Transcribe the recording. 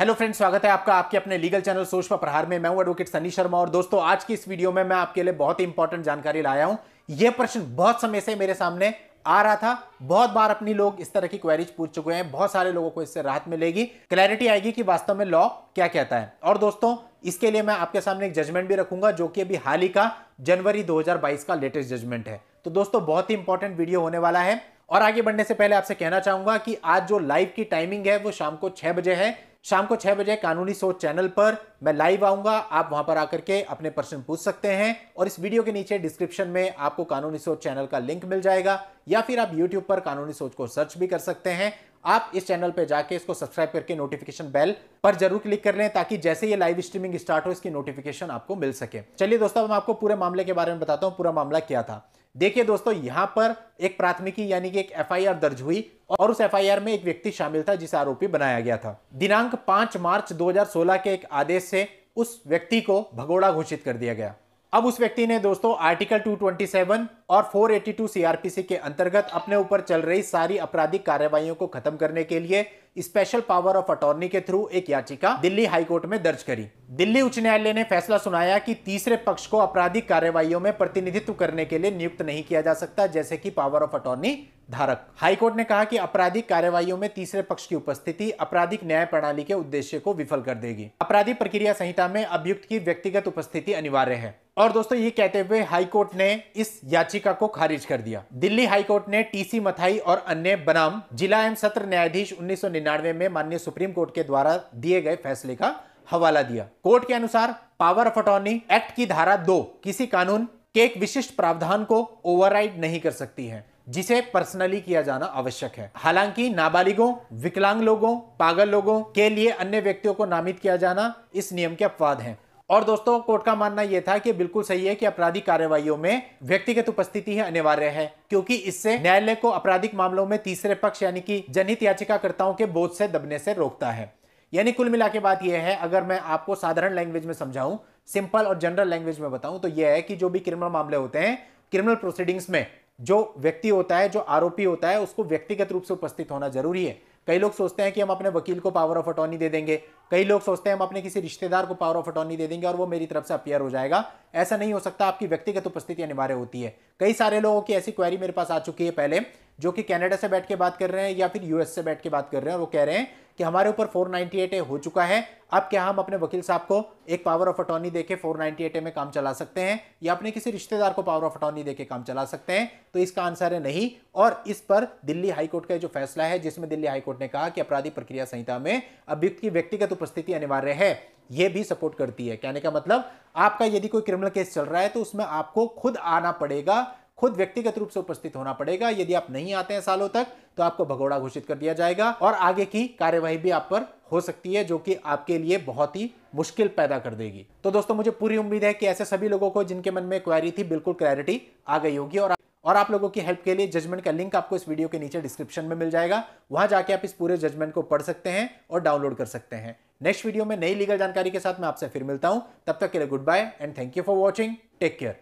hello friends स्वागत है आपका आपके अपने लीगल चैनल सोच पर प्रहार में मैं हूं एडवोकेट सनी शर्मा और दोस्तों आज की इस वीडियो में मैं आपके लिए बहुत ही इंपॉर्टेंट जानकारी लाया हूं यह प्रश्न बहुत समय से मेरे सामने आ रहा था बहुत बार अपनी लोग इस तरह की क्वेरीज पूछ चुके हैं बहुत सारे लोगों को इससे राहत मिलेगी क्लैरिटी आएगी कि वास्तव में लॉ क्या कहता है और दोस्तों इसके लिए मैं आपके सामने एक जजमेंट भी रखूंगा जो कि अभी हाल ही का जनवरी 2022 का लेटेस्ट जजमेंट है तो दोस्तों बहुत ही इंपॉर्टेंट वीडियो होने वाला है और आगे बढ़ने से पहले आपसे कहना चाहूंगा कि आज जो लाइव की टाइमिंग है वो शाम को छह बजे है शाम को छह बजे कानूनी सोच चैनल पर मैं लाइव आऊंगा आप वहाँ पर आकर के अपने प्रश्न पूछ सकते हैं और इस वीडियो के नीचे डिस्क्रिप्शन में आपको कानूनी सोच चैनल का लिंक मिल जाएगा या फिर आप यूट्यूब पर कानूनी सोच को सर्च भी कर सकते हैं आप इस चैनल पर जाके इसको सब्सक्राइब करके नोटिफिकेशन बेल पर जरूर क्लिक कर लें ताकि जैसे ये लाइव स्ट्रीमिंग स्टार्ट हो इसकी नोटिफिकेशन आपको मिल सके चलिए दोस्तों मैं आपको पूरे मामले के बारे में बताता हूँ पूरा मामला क्या था देखिए दोस्तों यहाँ पर एक प्राथमिकी यानी कि एक एफआईआर दर्ज हुई और उस एफआईआर में एक व्यक्ति शामिल था जिसे आरोपी बनाया गया था दिनांक 5 मार्च 2016 के एक आदेश से उस व्यक्ति को भगोड़ा घोषित कर दिया गया अब उस व्यक्ति ने दोस्तों आर्टिकल 227 और 482 सीआरपीसी के अंतर्गत अपने ऊपर चल रही सारी आपराधिक कार्यवाही को खत्म करने के लिए स्पेशल पावर ऑफ अटॉर्नी के थ्रू एक याचिका दिल्ली हाईकोर्ट में दर्ज करी दिल्ली उच्च न्यायालय ने फैसला सुनाया कि तीसरे पक्ष को आपराधिक कार्यवाही में प्रतिनिधित्व करने के लिए नियुक्त नहीं किया जा सकता जैसे की पावर ऑफ अटॉर्नी धारक हाईकोर्ट ने कहा कि आपराधिक कार्यवाही में तीसरे पक्ष की उपस्थिति आपराधिक न्याय प्रणाली के उद्देश्य को विफल कर देगी आपराधिक प्रक्रिया संहिता में अभियुक्त की व्यक्तिगत उपस्थिति अनिवार्य है और दोस्तों ये कहते हुए हाईकोर्ट ने इस याचिका को खारिज कर दिया दिल्ली हाईकोर्ट ने टीसी मथाई और अन्य बनाम जिला एवं सत्र न्यायाधीश 1999 में माननीय सुप्रीम कोर्ट के द्वारा दिए गए फैसले का हवाला दिया कोर्ट के अनुसार पावर ऑफ अटॉर्नी एक्ट की धारा दो किसी कानून के एक विशिष्ट प्रावधान को ओवरराइड नहीं कर सकती है जिसे पर्सनली किया जाना आवश्यक है हालांकि नाबालिगों विकलांग लोगों पागल लोगों के लिए अन्य व्यक्तियों को नामित किया जाना इस नियम के अपवाद हैं और दोस्तों कोर्ट का मानना यह था कि बिल्कुल सही है कि आपराधिक कार्यवाही में व्यक्तिगत उपस्थिति ही अनिवार्य है क्योंकि इससे न्यायालय को आपराधिक मामलों में तीसरे पक्ष यानी कि जनहित याचिकाकर्ताओं के बोझ से दबने से रोकता है यानी कुल मिला के बात यह है अगर मैं आपको साधारण लैंग्वेज में समझाऊं सिंपल और जनरल लैंग्वेज में बताऊं तो यह है कि जो भी क्रिमिनल मामले होते हैं क्रिमिनल प्रोसीडिंग्स में जो व्यक्ति होता है जो आरोपी होता है उसको व्यक्तिगत रूप से उपस्थित होना जरूरी है कई लोग सोचते हैं कि हम अपने वकील को पावर ऑफ अटॉर्नी दे देंगे कई लोग सोचते हैं हम अपने किसी रिश्तेदार को पावर ऑफ अटॉर्नी दे देंगे और वो मेरी तरफ से अपियर हो जाएगा ऐसा नहीं हो सकता आपकी व्यक्तिगत उपस्थिति अनिवार्य होती है कई सारे लोगों की ऐसी क्वेरी मेरे पास आ चुकी है पहले जो कि कनाडा से बैठ के बात कर रहे हैं या फिर यूएस से बैठ के बात कर रहे हैं वो कह रहे हैं कि हमारे ऊपर 498 ए हो चुका है अब क्या हम अपने वकील साहब को एक पावर ऑफ अटॉर्नी देके 498 ए में काम चला सकते हैं या अपने किसी रिश्तेदार को पावर ऑफ अटॉर्नी देके काम चला सकते हैं तो इसका आंसर है नहीं और इस पर दिल्ली हाईकोर्ट का जो फैसला है जिसमें दिल्ली हाईकोर्ट ने कहा कि अपराधी प्रक्रिया संहिता में अभियुक्त की व्यक्तिगत उपस्थिति अनिवार्य है ये भी सपोर्ट करती है कहने का मतलब आपका यदि कोई क्रिमिनल केस चल रहा है तो उसमें आपको खुद आना पड़ेगा खुद व्यक्तिगत रूप से उपस्थित होना पड़ेगा यदि आप नहीं आते हैं सालों तक तो आपको भगोड़ा घोषित कर दिया जाएगा और आगे की कार्यवाही भी आप पर हो सकती है जो कि आपके लिए बहुत ही मुश्किल पैदा कर देगी तो दोस्तों मुझे पूरी उम्मीद है कि ऐसे सभी लोगों को जिनके मन में क्वारी थी बिल्कुल क्लैरिटी आ गई होगी और और आप लोगों की हेल्प के लिए जजमेंट का लिंक आपको इस वीडियो के नीचे डिस्क्रिप्शन में मिल जाएगा वहां जाके आप इस पूरे जजमेंट को पढ़ सकते हैं और डाउनलोड कर सकते हैं नेक्स्ट वीडियो में नई लीगल जानकारी के साथ मैं आपसे फिर मिलता हूं तब तक के लिए good bye and thank you for watching take care